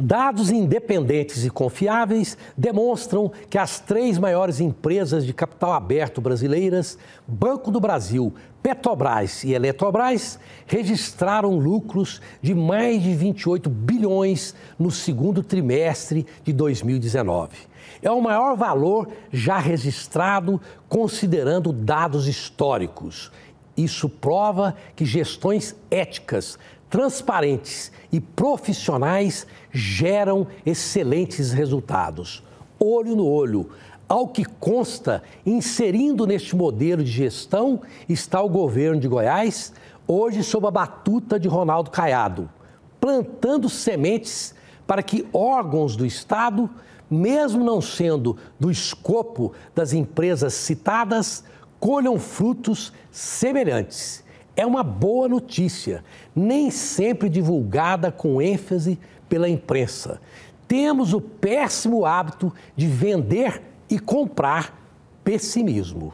Dados independentes e confiáveis demonstram que as três maiores empresas de capital aberto brasileiras, Banco do Brasil, Petrobras e Eletrobras, registraram lucros de mais de 28 bilhões no segundo trimestre de 2019. É o maior valor já registrado considerando dados históricos. Isso prova que gestões éticas, transparentes e profissionais geram excelentes resultados. Olho no olho. Ao que consta, inserindo neste modelo de gestão está o governo de Goiás, hoje sob a batuta de Ronaldo Caiado, plantando sementes para que órgãos do Estado, mesmo não sendo do escopo das empresas citadas, colham frutos semelhantes. É uma boa notícia, nem sempre divulgada com ênfase pela imprensa. Temos o péssimo hábito de vender e comprar pessimismo.